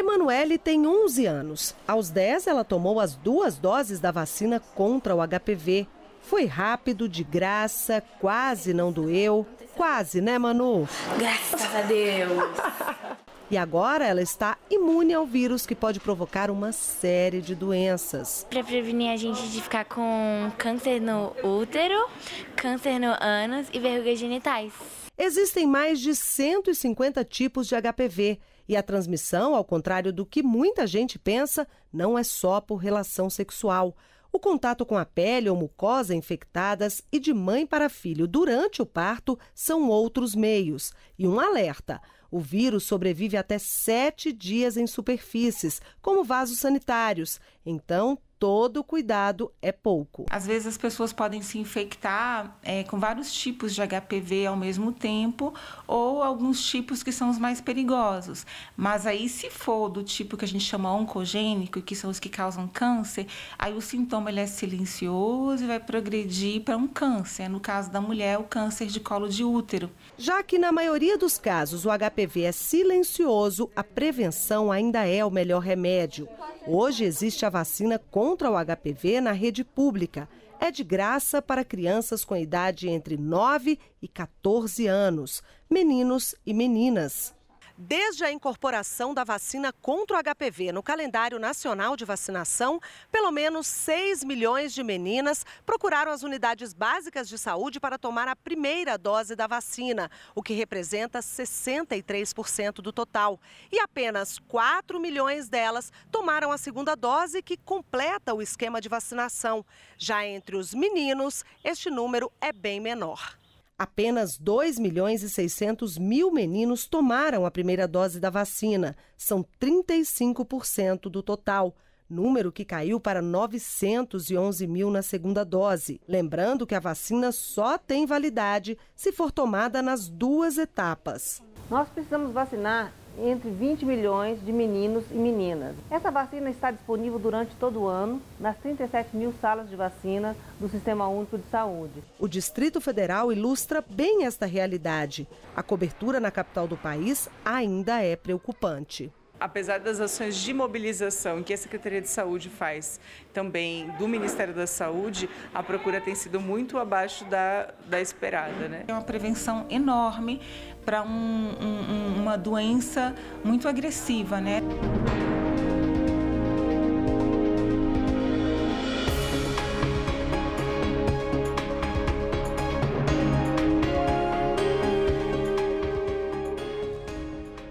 Emanuele tem 11 anos. Aos 10, ela tomou as duas doses da vacina contra o HPV. Foi rápido, de graça, quase não doeu. Quase, né, Manu? Graças a Deus! E agora ela está imune ao vírus que pode provocar uma série de doenças. Para prevenir a gente de ficar com câncer no útero, câncer no ânus e verrugas genitais. Existem mais de 150 tipos de HPV e a transmissão, ao contrário do que muita gente pensa, não é só por relação sexual. O contato com a pele ou mucosa infectadas e de mãe para filho durante o parto são outros meios. E um alerta: o vírus sobrevive até sete dias em superfícies, como vasos sanitários. Então, todo cuidado é pouco. Às vezes as pessoas podem se infectar é, com vários tipos de HPV ao mesmo tempo ou alguns tipos que são os mais perigosos. Mas aí, se for do tipo que a gente chama oncogênico, que são os que causam câncer, aí o sintoma ele é silencioso e vai progredir para um câncer. No caso da mulher, é o câncer de colo de útero. Já que na maioria dos casos o HPV é silencioso, a prevenção ainda é o melhor remédio. Hoje existe a vacina com contra o HPV na rede pública. É de graça para crianças com idade entre 9 e 14 anos, meninos e meninas. Desde a incorporação da vacina contra o HPV no calendário nacional de vacinação, pelo menos 6 milhões de meninas procuraram as unidades básicas de saúde para tomar a primeira dose da vacina, o que representa 63% do total. E apenas 4 milhões delas tomaram a segunda dose, que completa o esquema de vacinação. Já entre os meninos, este número é bem menor. Apenas 2 milhões e 600 mil meninos tomaram a primeira dose da vacina, são 35% do total, número que caiu para 911 mil na segunda dose. Lembrando que a vacina só tem validade se for tomada nas duas etapas. Nós precisamos vacinar entre 20 milhões de meninos e meninas. Essa vacina está disponível durante todo o ano nas 37 mil salas de vacina do Sistema Único de Saúde. O Distrito Federal ilustra bem esta realidade. A cobertura na capital do país ainda é preocupante apesar das ações de mobilização que a Secretaria de Saúde faz também do Ministério da Saúde, a procura tem sido muito abaixo da, da esperada. Né? É uma prevenção enorme para um, um, uma doença muito agressiva. Né?